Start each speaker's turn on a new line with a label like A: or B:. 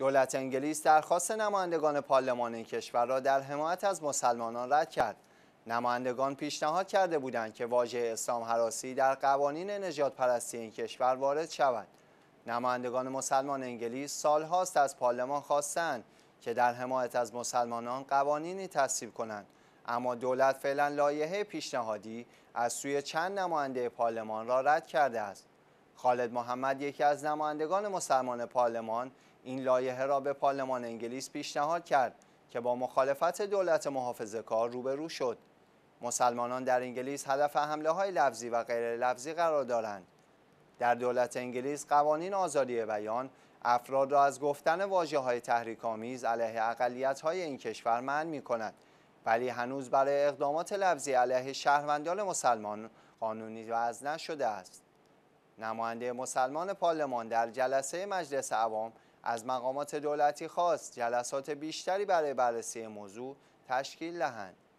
A: دولت انگلیس درخواست نمایندگان پارلمان این کشور را در حمایت از مسلمانان رد کرد. نمایندگان پیشنهاد کرده بودند که واژه اسلام حراسی در قوانین نجات پرستی این کشور وارد شود. نمایندگان مسلمان انگلیس سالهاست از پارلمان خواستند که در حمایت از مسلمانان قوانینی تصویب کنند اما دولت فعلا لایحه پیشنهادی از سوی چند نماینده پارلمان را رد کرده است خالد محمد یکی از نمایندگان مسلمان پارلمان این لایحه را به پارلمان انگلیس پیشنهاد کرد که با مخالفت دولت محافظه کار روبرو شد مسلمانان در انگلیس هدف حمله های لفظی و غیر لفظی قرار دارند در دولت انگلیس قوانین آزادی بیان افراد را از گفتن واجه های تحریک‌آمیز علیه اقلیت های این کشور منع می کند ولی هنوز برای اقدامات لفظی علیه شهروندان مسلمان قانونی وضع نشده است نماینده مسلمان پارلمان در جلسه مجلس عوام از مقامات دولتی خواست جلسات بیشتری برای بررسی موضوع تشکیل دهند